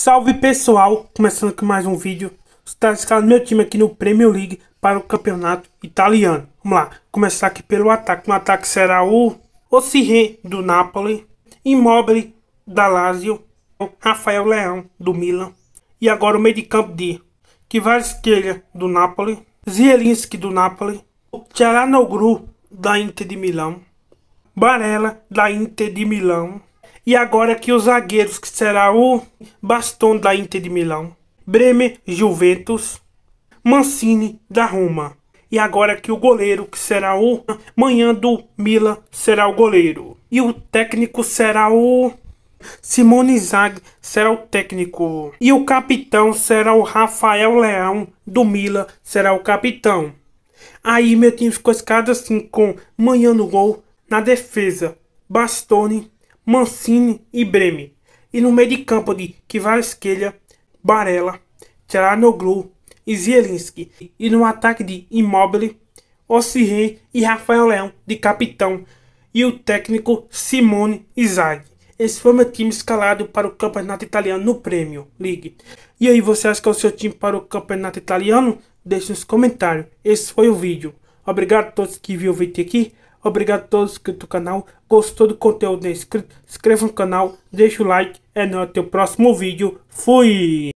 Salve pessoal, começando aqui mais um vídeo. Está escalando meu time aqui no Premier League para o campeonato italiano. Vamos lá, começar aqui pelo ataque. No ataque será o Ossirren do Napoli, Immobile da Lazio, Rafael Leão do Milan e agora o meio de campo de Kvaratskhelia do Napoli, Zielinski do Napoli, Tcharanoglu da Inter de Milão, Barella da Inter de Milão, e agora que os zagueiros que será o Baston da Inter de Milão, Bremer Juventus, Mancini da Roma. E agora que o goleiro que será o Manhã do Mila será o goleiro. E o técnico será o Simone Zag será o técnico. E o capitão será o Rafael Leão do Mila será o capitão. Aí meu time ficou escada assim com Manhã no gol, na defesa, Bastone Mancini e Breme. E no meio de campo de Kvarskelia, Barella, Tcharanoglu e Zielinski. E no ataque de Immobile, Ossirren e Rafael Leão de capitão. E o técnico Simone Izag. Esse foi meu time escalado para o campeonato italiano no Prêmio League. E aí, você acha que é o seu time para o campeonato italiano? Deixe nos comentários. Esse foi o vídeo. Obrigado a todos que viram o vídeo aqui. Obrigado a todos inscritos no canal. Gostou do conteúdo? É inscrito? Inscreva no canal, deixa o like. É no o próximo vídeo. Fui!